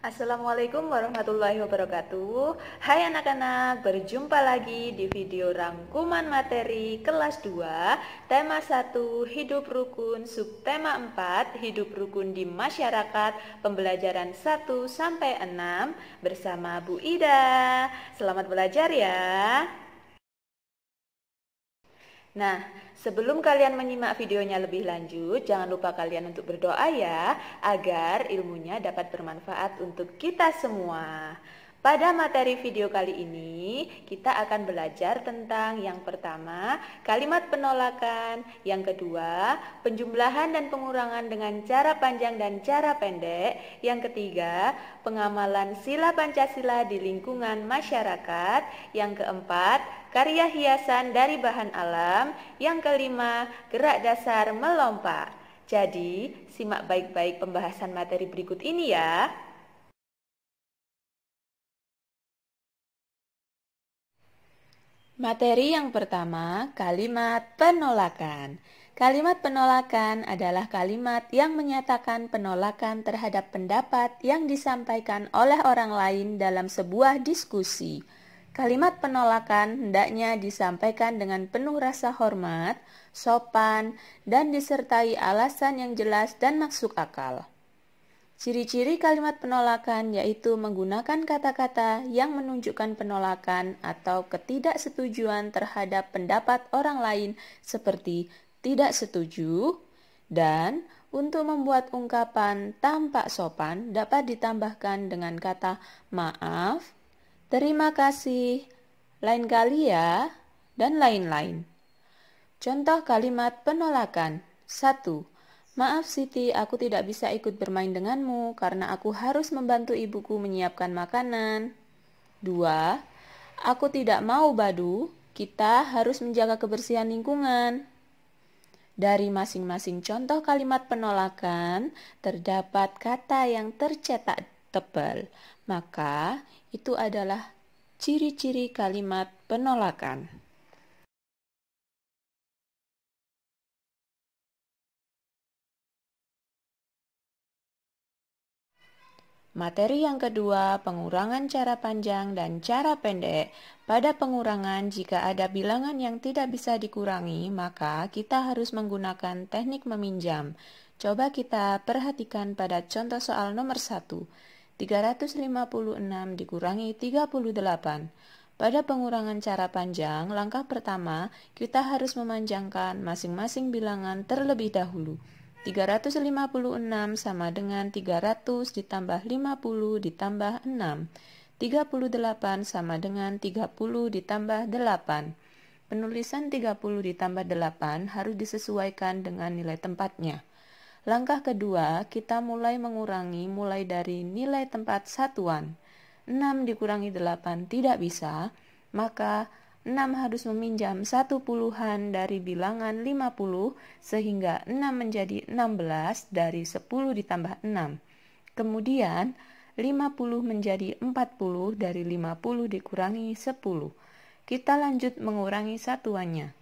Assalamualaikum warahmatullahi wabarakatuh Hai anak-anak, berjumpa lagi di video rangkuman materi kelas 2 Tema 1 Hidup Rukun Subtema 4 Hidup Rukun di Masyarakat Pembelajaran 1 sampai 6 Bersama Bu Ida Selamat belajar ya Nah, sebelum kalian menyimak videonya lebih lanjut, jangan lupa kalian untuk berdoa ya, agar ilmunya dapat bermanfaat untuk kita semua. Pada materi video kali ini, kita akan belajar tentang yang pertama, kalimat penolakan, yang kedua, penjumlahan dan pengurangan dengan cara panjang dan cara pendek, yang ketiga, pengamalan sila Pancasila di lingkungan masyarakat, yang keempat, karya hiasan dari bahan alam, yang kelima, gerak dasar melompat. Jadi, simak baik-baik pembahasan materi berikut ini ya. Materi yang pertama, kalimat penolakan. Kalimat penolakan adalah kalimat yang menyatakan penolakan terhadap pendapat yang disampaikan oleh orang lain dalam sebuah diskusi. Kalimat penolakan hendaknya disampaikan dengan penuh rasa hormat, sopan, dan disertai alasan yang jelas dan masuk akal. Ciri-ciri kalimat penolakan yaitu menggunakan kata-kata yang menunjukkan penolakan atau ketidaksetujuan terhadap pendapat orang lain seperti tidak setuju dan untuk membuat ungkapan tampak sopan dapat ditambahkan dengan kata maaf, terima kasih, lain kali ya, dan lain-lain. Contoh kalimat penolakan 1. Maaf Siti, aku tidak bisa ikut bermain denganmu karena aku harus membantu ibuku menyiapkan makanan. 2. Aku tidak mau badu, kita harus menjaga kebersihan lingkungan. Dari masing-masing contoh kalimat penolakan terdapat kata yang tercetak tebal, maka itu adalah ciri-ciri kalimat penolakan. Materi yang kedua, pengurangan cara panjang dan cara pendek. Pada pengurangan, jika ada bilangan yang tidak bisa dikurangi, maka kita harus menggunakan teknik meminjam. Coba kita perhatikan pada contoh soal nomor 1. 356 dikurangi 38. Pada pengurangan cara panjang, langkah pertama kita harus memanjangkan masing-masing bilangan terlebih dahulu. 356 sama dengan 300 ditambah 50 ditambah 6. 38 sama dengan 30 ditambah 8. Penulisan 30 ditambah 8 harus disesuaikan dengan nilai tempatnya. Langkah kedua, kita mulai mengurangi mulai dari nilai tempat satuan. 6 dikurangi 8 tidak bisa, maka 6 harus meminjam satu puluhan dari bilangan 50 sehingga 6 menjadi 16 dari 10 ditambah 6. Kemudian 50 menjadi 40 dari 50 dikurangi 10. Kita lanjut mengurangi satuannya.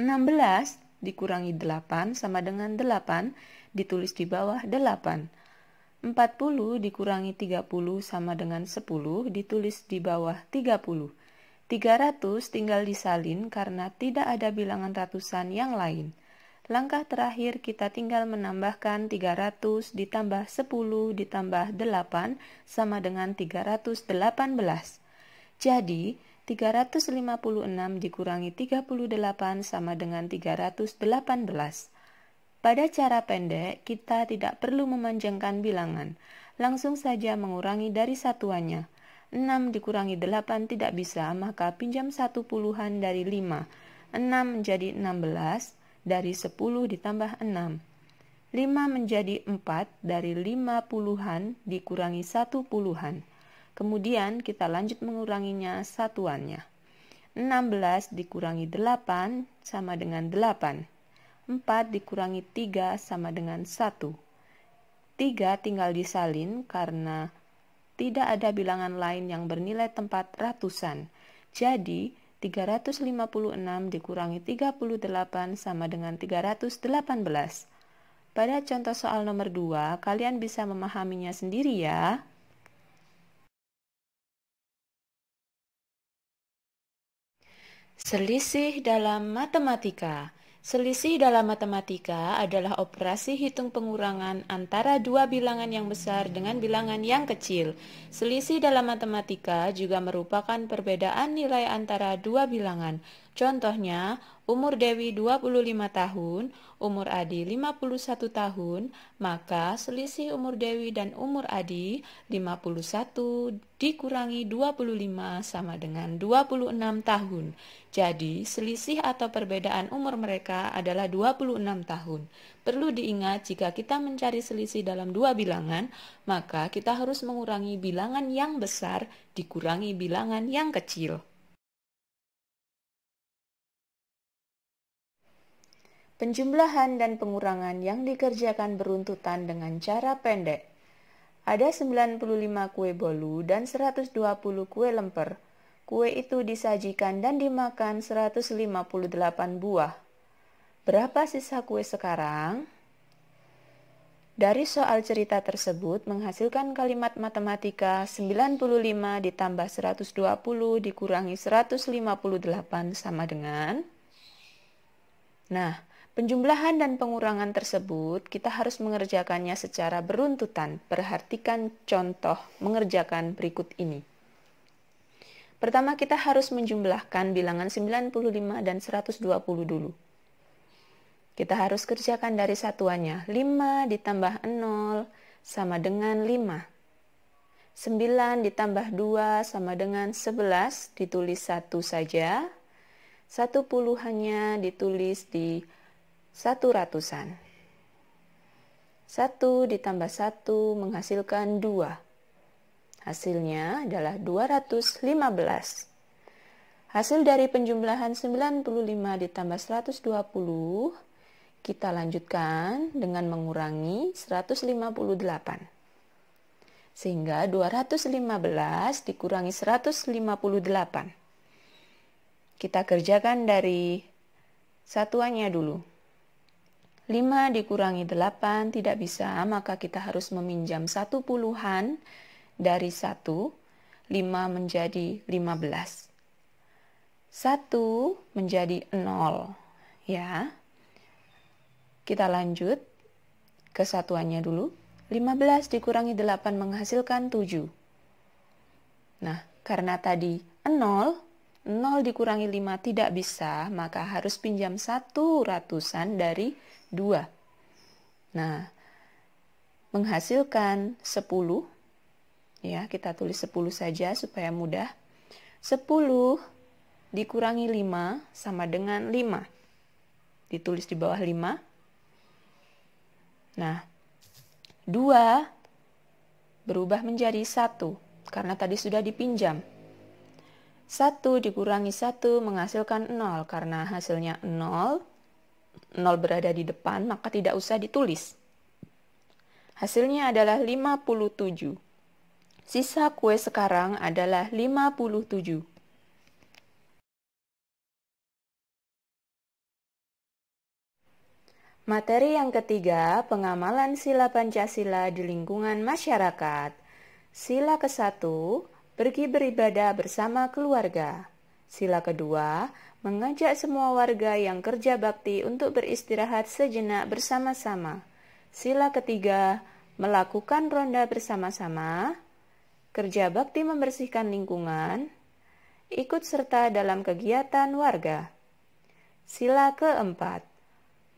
16 dikurangi 8 sama dengan 8 ditulis di bawah 8. 40 dikurangi 30 sama dengan 10 ditulis di bawah 30. 300 tinggal disalin karena tidak ada bilangan ratusan yang lain. Langkah terakhir kita tinggal menambahkan 300 ditambah 10 ditambah 8 sama dengan 318. Jadi, 356 dikurangi 38 sama dengan 318. Pada cara pendek, kita tidak perlu memanjangkan bilangan. Langsung saja mengurangi dari satuannya. 6 dikurangi 8 tidak bisa, maka pinjam 1 puluhan dari 5. 6 menjadi 16 dari 10 ditambah 6. 5 menjadi 4 dari 5 puluhan dikurangi 1 puluhan. Kemudian kita lanjut menguranginya satuannya. 16 dikurangi 8 sama dengan 8. 4 dikurangi 3 sama dengan 1. 3 tinggal disalin karena tidak ada bilangan lain yang bernilai tempat ratusan. Jadi, 356 dikurangi 38 sama dengan 318. Pada contoh soal nomor 2, kalian bisa memahaminya sendiri ya. Selisih dalam matematika. Selisih dalam matematika adalah operasi hitung pengurangan antara dua bilangan yang besar dengan bilangan yang kecil. Selisih dalam matematika juga merupakan perbedaan nilai antara dua bilangan. Contohnya, umur Dewi 25 tahun, umur Adi 51 tahun, maka selisih umur Dewi dan umur Adi 51 dikurangi 25 sama dengan 26 tahun. Jadi, selisih atau perbedaan umur mereka adalah 26 tahun. Perlu diingat jika kita mencari selisih dalam dua bilangan, maka kita harus mengurangi bilangan yang besar dikurangi bilangan yang kecil. penjumlahan dan pengurangan yang dikerjakan beruntutan dengan cara pendek. Ada 95 kue bolu dan 120 kue lemper. Kue itu disajikan dan dimakan 158 buah. Berapa sisa kue sekarang? Dari soal cerita tersebut menghasilkan kalimat matematika 95 ditambah 120 dikurangi 158 sama dengan Nah, Penjumlahan dan pengurangan tersebut kita harus mengerjakannya secara beruntutan. Perhatikan contoh mengerjakan berikut ini. Pertama kita harus menjumlahkan bilangan 95 dan 120 dulu. Kita harus kerjakan dari satuannya. 5 ditambah 0 sama dengan 5. 9 ditambah 2 sama dengan 11 ditulis 1 saja. 1 puluhannya ditulis di satu ratusan. Satu ditambah satu menghasilkan dua. Hasilnya adalah 215. Hasil dari penjumlahan 95 ditambah 120 kita lanjutkan dengan mengurangi 158. Sehingga 215 dikurangi 158. Kita kerjakan dari satuannya dulu. 5 dikurangi 8 tidak bisa, maka kita harus meminjam satu puluhan dari 1, 5 menjadi 15. 1 menjadi 0, ya. Kita lanjut kesatuannya dulu. 15 dikurangi 8 menghasilkan 7. Nah, karena tadi 0, 0 dikurangi 5 tidak bisa, maka harus pinjam 1 ratusan dari 2. Nah, menghasilkan 10. Ya, kita tulis 10 saja supaya mudah. 10 dikurangi 5 sama dengan 5. Ditulis di bawah 5. Nah, 2 berubah menjadi 1 karena tadi sudah dipinjam. 1 dikurangi 1 menghasilkan 0 karena hasilnya 0. 0 berada di depan maka tidak usah ditulis. Hasilnya adalah 57. Sisa kue sekarang adalah 57. Materi yang ketiga, pengamalan sila Pancasila di lingkungan masyarakat. Sila ke-1, pergi beribadah bersama keluarga. Sila kedua, mengajak semua warga yang kerja bakti untuk beristirahat sejenak bersama-sama. Sila ketiga, melakukan ronda bersama-sama, kerja bakti membersihkan lingkungan, ikut serta dalam kegiatan warga. Sila keempat,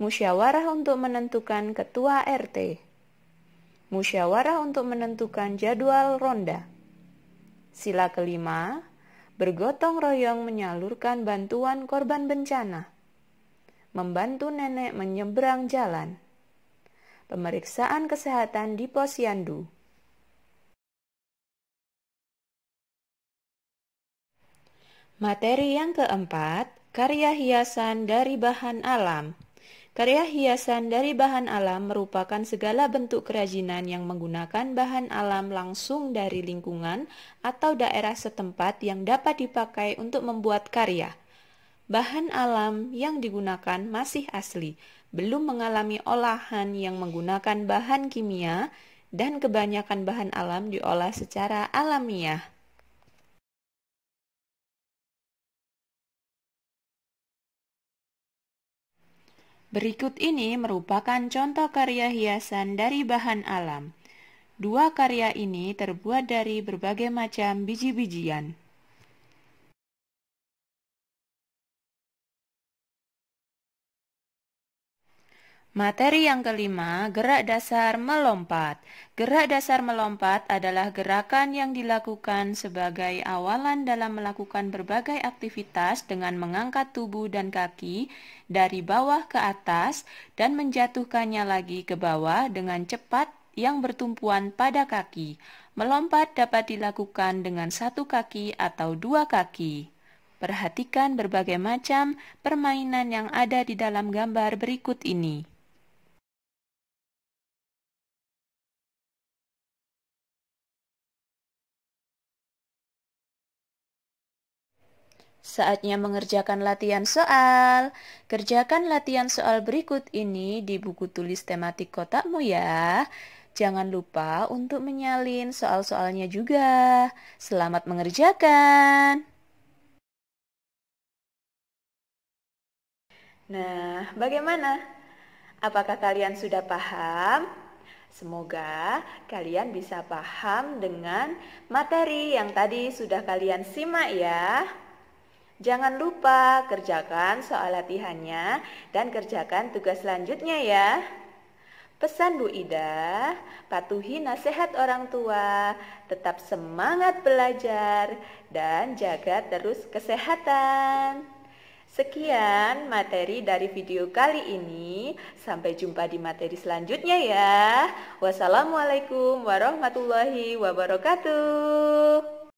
musyawarah untuk menentukan ketua RT. Musyawarah untuk menentukan jadwal ronda. Sila kelima, bergotong royong menyalurkan bantuan korban bencana. Membantu nenek menyeberang jalan. Pemeriksaan kesehatan di posyandu. Materi yang keempat, karya hiasan dari bahan alam. Karya hiasan dari bahan alam merupakan segala bentuk kerajinan yang menggunakan bahan alam langsung dari lingkungan atau daerah setempat yang dapat dipakai untuk membuat karya. Bahan alam yang digunakan masih asli, belum mengalami olahan yang menggunakan bahan kimia, dan kebanyakan bahan alam diolah secara alamiah. Berikut ini merupakan contoh karya hiasan dari bahan alam. Dua karya ini terbuat dari berbagai macam biji-bijian. Materi yang kelima, gerak dasar melompat. Gerak dasar melompat adalah gerakan yang dilakukan sebagai awalan dalam melakukan berbagai aktivitas dengan mengangkat tubuh dan kaki dari bawah ke atas dan menjatuhkannya lagi ke bawah dengan cepat yang bertumpuan pada kaki. Melompat dapat dilakukan dengan satu kaki atau dua kaki. Perhatikan berbagai macam permainan yang ada di dalam gambar berikut ini. Saatnya mengerjakan latihan soal. Kerjakan latihan soal berikut ini di buku tulis tematik kotakmu ya. Jangan lupa untuk menyalin soal-soalnya juga. Selamat mengerjakan. Nah, bagaimana? Apakah kalian sudah paham? Semoga kalian bisa paham dengan materi yang tadi sudah kalian simak ya. Jangan lupa kerjakan soal latihannya dan kerjakan tugas selanjutnya ya. Pesan Bu Ida, patuhi nasihat orang tua, tetap semangat belajar, dan jaga terus kesehatan. Sekian materi dari video kali ini. Sampai jumpa di materi selanjutnya ya. Wassalamualaikum warahmatullahi wabarakatuh.